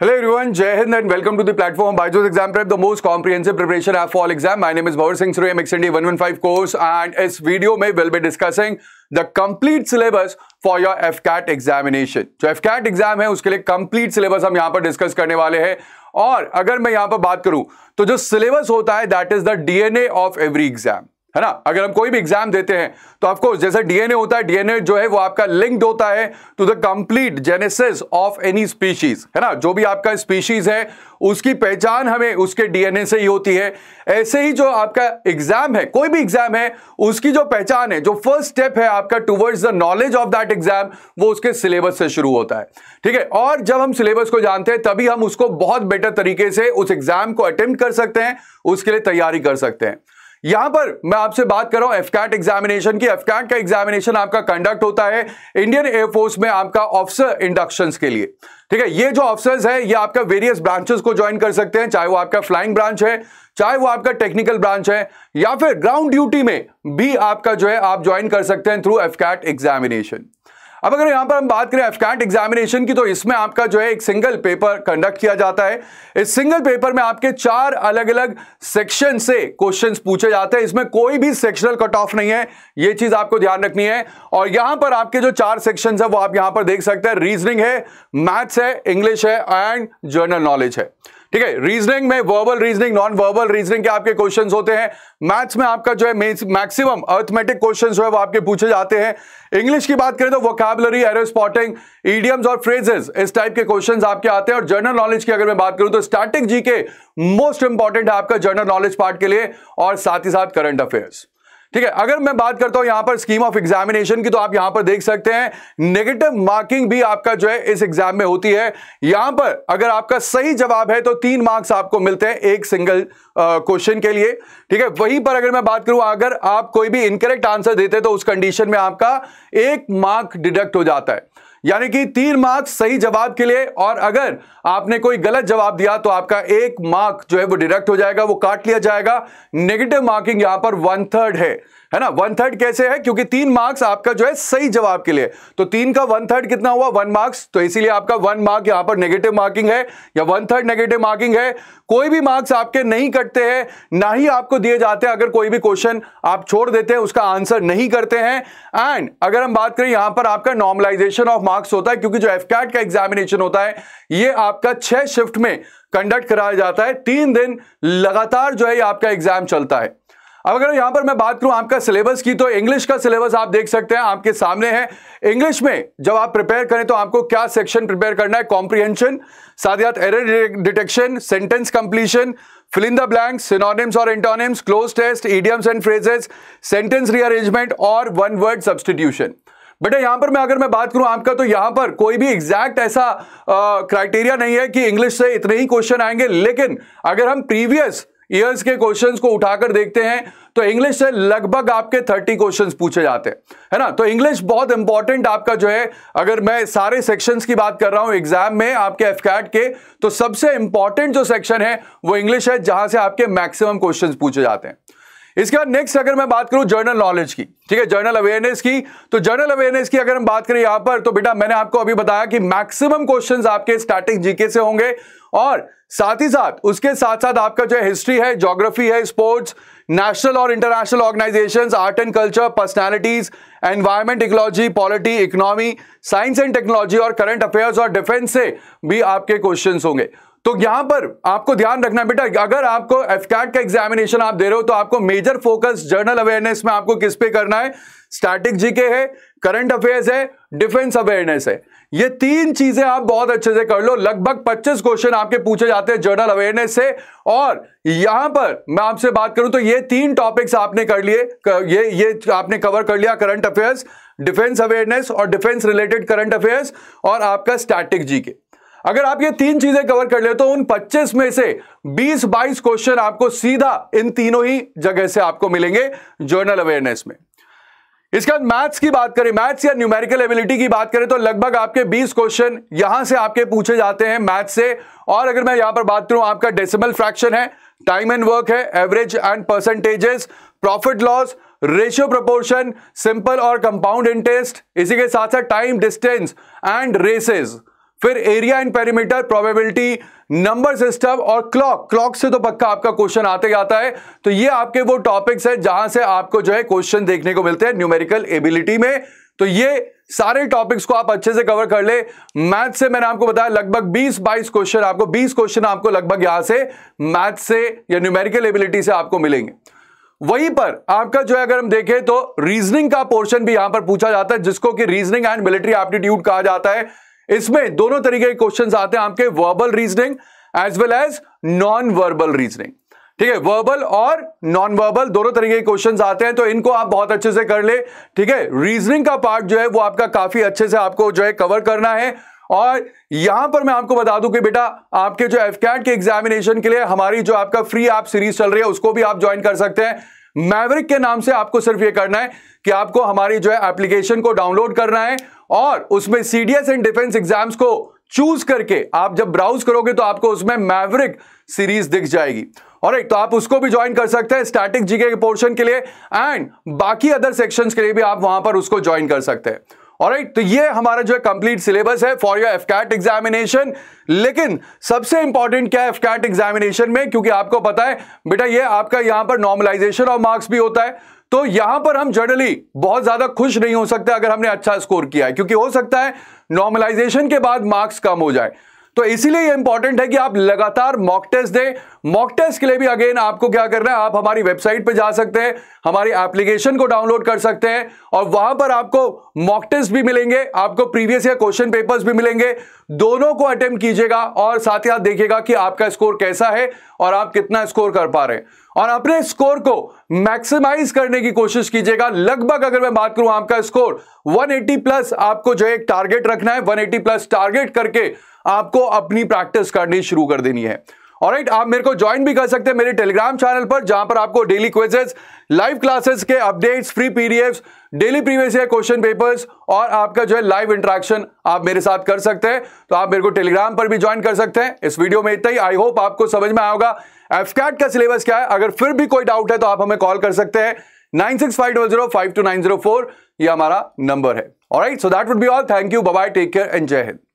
Hello everyone, Jai Hind and welcome to the platform Byju's Exam Prep, the most comprehensive preparation app for all exam. My name is Bhavar Singh Surya, MXND 115 course and इस video में we'll be discussing the complete syllabus for your FCAT examination. जो FCAT exam है उसके लिए complete syllabus हम यहाँ पर discuss करने वाले हैं और अगर मैं यहाँ पर बात करूँ तो जो syllabus होता है that is the DNA of every exam. है ना अगर हम कोई भी एग्जाम देते हैं तो ऑफकोर्स जैसे डीएनए होता है डीएनए जो है वो आपका लिंक्ड होता है to the complete genesis of any species है ना जो भी आपका स्पीशीज है उसकी पहचान हमें उसके डीएनए से ही होती है ऐसे ही जो आपका एग्जाम है कोई भी एग्जाम है उसकी जो पहचान है जो फर्स्ट स्टेप है आपका towards the knowledge of that exam वो उसके सिलेबस से शुरू होता है ठीक है और जब हम सिलेबस को जानते हैं तभी हम उसको बहुत बेटर तरीके से उस एग्जाम को अटेम्प्ट कर सकते हैं उसके लिए तैयारी कर सकते हैं यहां पर मैं आपसे बात कर रहा हूं एफकैट एग्जामिनेशन की एफकैट का एग्जामिनेशन आपका कंडक्ट होता है इंडियन एयरफोर्स में आपका ऑफिसर इंडक्शन के लिए ठीक है ये जो ऑफिसर्स है ये आपका वेरियस ब्रांचेस को ज्वाइन कर सकते हैं चाहे वो आपका फ्लाइंग ब्रांच है चाहे वो आपका टेक्निकल ब्रांच है या फिर ग्राउंड ड्यूटी में भी आपका जो है आप ज्वाइन कर सकते हैं थ्रू एफकैट एग्जामिनेशन अब अगर यहां पर हम बात करें एफकैट एग्जामिनेशन की तो इसमें आपका जो है एक सिंगल पेपर कंडक्ट किया जाता है इस सिंगल पेपर में आपके चार अलग अलग सेक्शन से क्वेश्चंस पूछे जाते हैं इसमें कोई भी सेक्शनल कट ऑफ नहीं है ये चीज आपको ध्यान रखनी है और यहां पर आपके जो चार सेक्शन है वो आप यहां पर देख सकते हैं रीजनिंग है मैथ्स है इंग्लिश है एंड जर्नल नॉलेज है ठीक है रीजनिंग में verbal reasoning non verbal reasoning के आपके क्वेश्चन होते हैं मैथ्स में आपका जो है मैक्सिमम अर्थमेटिक क्वेश्चन जो है वो आपके पूछे जाते हैं इंग्लिश की बात करें तो वोकैबलरी एरो स्पॉटिंग ईडियम्स और फ्रेजेस इस टाइप के क्वेश्चन आपके आते हैं और जनरल नॉलेज की अगर मैं बात करूं तो स्टार्टिंग जी के मोस्ट इंपॉर्टेंट है आपका जनरल नॉलेज पार्ट के लिए और साथ ही साथ करंट अफेयर्स ठीक है अगर मैं बात करता हूं यहां पर स्कीम ऑफ एग्जामिनेशन की तो आप यहां पर देख सकते हैं नेगेटिव मार्किंग भी आपका जो है इस एग्जाम में होती है यहां पर अगर आपका सही जवाब है तो तीन मार्क्स आपको मिलते हैं एक सिंगल क्वेश्चन के लिए ठीक है वहीं पर अगर मैं बात करूं अगर आप कोई भी इनकरेक्ट आंसर देते तो उस कंडीशन में आपका एक मार्क डिडक्ट हो जाता है यानी कि तीन मार्क्स सही जवाब के लिए और अगर आपने कोई गलत जवाब दिया तो आपका एक मार्क जो है वो डिडक्ट हो जाएगा वो काट लिया जाएगा नेगेटिव मार्किंग यहां पर वन थर्ड है है ना वन थर्ड कैसे है क्योंकि तीन मार्क्स आपका जो है सही जवाब के लिए तो तीन का वन थर्ड कितना हुआ वन मार्क्स तो इसीलिए आपका वन मार्क यहां पर नेगेटिव मार्किंग है या वन थर्ड नेगेटिव मार्किंग है कोई भी मार्क्स आपके नहीं कटते हैं ना ही आपको दिए जाते हैं अगर कोई भी क्वेश्चन आप छोड़ देते हैं उसका आंसर नहीं करते हैं एंड अगर हम बात करें यहां पर आपका नॉर्मलाइजेशन ऑफ मार्क्स होता है क्योंकि जो एफ का एग्जामिनेशन होता है ये आपका छह शिफ्ट में कंडक्ट कराया जाता है तीन दिन लगातार जो है आपका एग्जाम चलता है अब अगर यहां पर मैं बात करूं आपका सिलेबस की तो इंग्लिश का सिलेबस आप देख सकते हैं आपके सामने है इंग्लिश में जब आप प्रिपेयर करें तो आपको क्या सेक्शन प्रिपेयर करना है कॉम्प्रीहेंशन साथ ही साथ error detection sentence completion filling the blank synonyms और antonyms cloze test idioms and phrases sentence rearrangement और वन वर्ड सब्सटीट्यूशन बेटा यहां पर मैं अगर मैं बात करूं आपका तो यहां पर कोई भी एग्जैक्ट ऐसा क्राइटेरिया नहीं है कि इंग्लिश से इतने ही क्वेश्चन आएंगे लेकिन अगर हम प्रीवियस ईयर्स के क्वेश्चंस को उठाकर देखते हैं तो इंग्लिश से लगभग आपके थर्टी क्वेश्चन पूछे जाते हैं है ना तो इंग्लिश बहुत इंपॉर्टेंट आपका जो है अगर मैं सारे सेक्शंस की बात कर रहा हूं एग्जाम में आपके एफ के तो सबसे इंपॉर्टेंट जो सेक्शन है वो इंग्लिश है जहां से आपके मैक्सिमम क्वेश्चन पूछे जाते हैं इसके बाद नेक्स्ट अगर मैं बात करूं जर्नल नॉलेज की ठीक है जर्नल अवेयरनेस की तो जर्नल अवेयरनेस की अगर हम बात करें यहां पर तो बेटा मैंने आपको अभी बताया कि मैक्सिमम क्वेश्चंस आपके स्टार्टिंग जीके से होंगे और साथ ही साथ उसके साथ साथ आपका जो हिस्ट्री है जोग्राफी है स्पोर्ट्स नेशनल और international organization art and culture personalities environment ecology polity economy science and technology और करंट अफेयर्स और डिफेंस से भी आपके क्वेश्चन होंगे तो यहां पर आपको ध्यान रखना बेटा अगर आपको एफकैट का एग्जामिनेशन आप दे रहे हो तो आपको मेजर फोकस जर्नल अवेयरनेस में आपको किस पे करना है स्टैटिक जीके है करंट अफेयर्स है डिफेंस अवेयरनेस है ये तीन चीजें आप बहुत अच्छे से कर लो लगभग 25 क्वेश्चन आपके पूछे जाते हैं जर्नल अवेयरनेस से और यहां पर मैं आपसे बात करूं तो ये तीन टॉपिक्स आपने कर लिए ये ये आपने कवर कर लिया करंट अफेयर्स डिफेंस अवेयरनेस और डिफेंस रिलेटेड करंट अफेयर्स और आपका स्टैटिक जी के अगर आप ये तीन चीजें कवर कर ले तो उन 25 में से 20-22 क्वेश्चन आपको सीधा इन तीनों ही जगह से आपको मिलेंगे जर्नल अवेयरनेस में इसके बाद मैथ्स की बात करें मैथ्स या न्यूमेरिकल एबिलिटी की बात करें तो लगभग आपके 20 क्वेश्चन यहां से आपके पूछे जाते हैं मैथ्स से और अगर मैं यहां पर बात करूं आपका डेसिमल फ्रैक्शन है टाइम एंड वर्क है average and percentages profit loss ratio proportion simple और कंपाउंड इंटरेस्ट इसी के साथ साथ टाइम डिस्टेंस एंड रेसेस फिर area and perimeter probability number system और क्लॉक क्लॉक से तो पक्का आपका क्वेश्चन आते जाता है तो ये आपके वो टॉपिक्स है जहां से आपको जो है क्वेश्चन देखने को मिलते हैं न्यूमेरिकल एबिलिटी में तो ये सारे टॉपिक्स को आप अच्छे से कवर कर ले मैथ से मैंने आपको बताया लगभग 20-22 क्वेश्चन आपको 20 क्वेश्चन आपको लगभग यहां से मैथ से या न्यूमेरिकल एबिलिटी से आपको मिलेंगे वहीं पर आपका जो है अगर हम देखें तो रीजनिंग का पोर्शन भी यहां पर पूछा जाता है जिसको कि रीजनिंग एंड मिलिट्री एप्टीट्यूड कहा जाता है इसमें दोनों तरीके के क्वेश्चन आते हैं आपके verbal reasoning as well as non verbal reasoning ठीक है वर्बल और नॉन वर्बल दोनों तरीके के क्वेश्चन आते हैं तो इनको आप बहुत अच्छे से कर ले ठीक है रीजनिंग का पार्ट जो है वो आपका काफी अच्छे से आपको जो है कवर करना है और यहां पर मैं आपको बता दूं कि बेटा आपके जो एफ के एग्जामिनेशन के लिए हमारी जो आपका फ्री आप सीरीज चल रही है उसको भी आप ज्वाइन कर सकते हैं मैवरिक के नाम से आपको सिर्फ ये करना है कि आपको हमारी जो है एप्लीकेशन को डाउनलोड करना है और उसमें सीडीएस एंड डिफेंस एग्जाम्स को चूज करके आप जब ब्राउज करोगे तो आपको उसमें मैवरिक सीरीज दिख जाएगी और एक तो आप उसको भी ज्वाइन कर सकते हैं स्टैटिक जीके के पोर्शन के लिए एंड बाकी अदर सेक्शंस के लिए भी आप वहां पर उसको ज्वाइन कर सकते हैं एक तो ये हमारा जो है कंप्लीट सिलेबस है फॉर योर एफकैट एग्जामिनेशन लेकिन सबसे इंपॉर्टेंट क्या है एफकैट एग्जामिनेशन में क्योंकि आपको पता है बेटा ये आपका यहां पर नॉर्मलाइजेशन ऑफ मार्क्स भी होता है तो यहां पर हम जनरली बहुत ज्यादा खुश नहीं हो सकते अगर हमने अच्छा स्कोर किया है क्योंकि हो सकता है नॉर्मलाइजेशन के बाद मार्क्स कम हो जाए तो इसीलिए इंपॉर्टेंट है कि आप लगातार मॉक टेस्ट दें मॉक टेस्ट के लिए भी अगेन आपको क्या करना है आप हमारी वेबसाइट पर जा सकते हैं हमारी एप्लीकेशन को डाउनलोड कर सकते हैं और वहां पर आपको मॉक टेस्ट भी मिलेंगे आपको प्रीवियस ईयर क्वेश्चन पेपर्स भी मिलेंगे दोनों को अटेम्प्ट कीजिएगा और साथ ही साथ देखिएगा कि आपका स्कोर कैसा है और आप कितना स्कोर कर पा रहे हैं और अपने स्कोर को मैक्सिमाइज करने की कोशिश कीजिएगा लगभग अगर मैं बात करूं आपका स्कोर 180 प्लस आपको जो एक टारगेट रखना है 180 प्लस टारगेट करके आपको अपनी प्रैक्टिस करनी शुरू कर देनी है और राइट आप मेरे को ज्वाइन भी कर सकते हैं मेरे टेलीग्राम चैनल पर जहां पर आपको डेली क्वेजेस लाइव क्लासेस के updates free PDF daily previous year question papers और आपका जो है लाइव इंटरेक्शन आप मेरे साथ कर सकते हैं तो आप मेरे को टेलीग्राम पर भी ज्वाइन कर सकते हैं इस वीडियो में इतना ही आई होप आपको समझ में आएगा एफकेट का सिलेबस क्या है अगर फिर भी कोई डाउट है तो आप हमें कॉल कर सकते हैं nine six five double zero five two nine zero four ये हमारा नंबर है और right so that would be all thank you bye take care and Jai Hind